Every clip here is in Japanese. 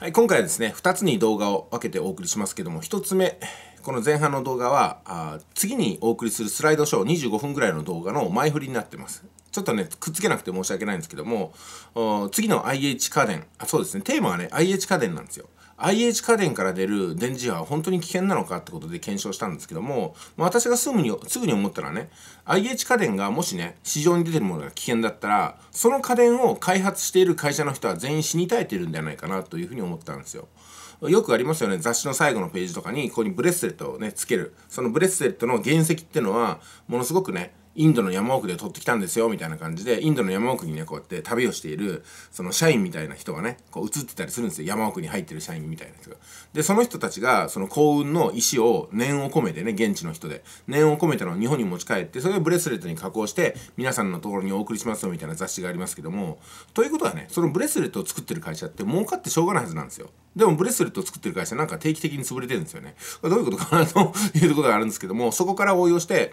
はい、今回はですね、2つに動画を分けてお送りしますけども、1つ目、この前半の動画は、あ次にお送りするスライドショー25分ぐらいの動画の前振りになってます。ちょっとね、くっつけなくて申し訳ないんですけども、次の IH 家電、あ、そうですね、テーマはね、IH 家電なんですよ。IH 家電から出る電磁波は本当に危険なのかってことで検証したんですけども、私がすぐに、すぐに思ったらね、IH 家電がもしね、市場に出てるものが危険だったら、その家電を開発している会社の人は全員死に絶えてるんじゃないかなというふうに思ったんですよ。よくありますよね。雑誌の最後のページとかに、ここにブレスレットをね、つける。そのブレスレットの原石っていうのは、ものすごくね、インドの山奥で取ってきたんですよみたいな感じでインドの山奥にねこうやって旅をしているその社員みたいな人がねこう映ってたりするんですよ山奥に入ってる社員みたいな人が。でその人たちがその幸運の石を念を込めてね現地の人で念を込めたのを日本に持ち帰ってそれをブレスレットに加工して皆さんのところにお送りしますよみたいな雑誌がありますけどもということはねそのブレスレットを作ってる会社って儲かってしょうがないはずなんですよ。でもブレスレットを作ってる会社なんか定期的に潰れてるんですよね。どういうことかなということがあるんですけどもそこから応用して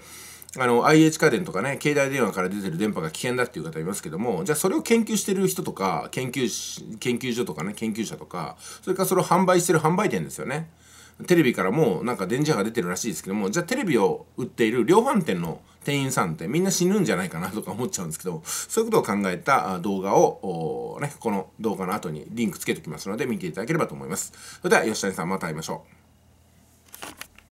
あの IH 家電とかね携帯電話から出てる電波が危険だっていう方いますけどもじゃあそれを研究してる人とか研究研究所とかね研究者とかそれからそれを販売してる販売店ですよねテレビからもなんか電磁波が出てるらしいですけどもじゃあテレビを売っている量販店の店員さんってみんな死ぬんじゃないかなとか思っちゃうんですけどそういうことを考えた動画を、ね、この動画の後にリンクつけておきますので見ていただければと思いますそれでは吉谷さんまた会いましょう